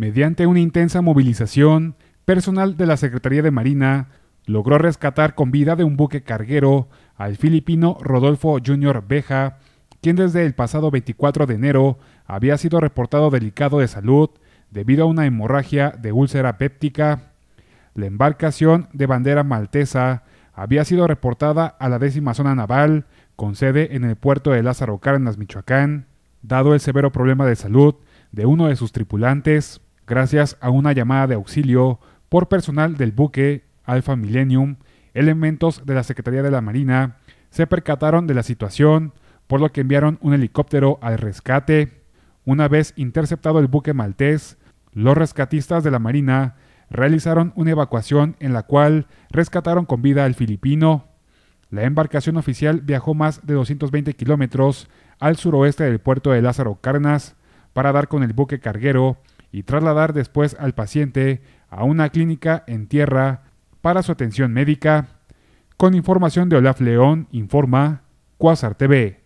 Mediante una intensa movilización, personal de la Secretaría de Marina logró rescatar con vida de un buque carguero al filipino Rodolfo Junior Beja, quien desde el pasado 24 de enero había sido reportado delicado de salud debido a una hemorragia de úlcera péptica. La embarcación de bandera maltesa había sido reportada a la décima zona naval, con sede en el puerto de Lázaro Cárdenas, Michoacán, dado el severo problema de salud de uno de sus tripulantes gracias a una llamada de auxilio por personal del buque Alfa Millennium, elementos de la Secretaría de la Marina se percataron de la situación, por lo que enviaron un helicóptero al rescate. Una vez interceptado el buque maltés, los rescatistas de la Marina realizaron una evacuación en la cual rescataron con vida al filipino. La embarcación oficial viajó más de 220 kilómetros al suroeste del puerto de Lázaro Carnas para dar con el buque carguero y trasladar después al paciente a una clínica en tierra para su atención médica. Con información de Olaf León, informa Quasar TV.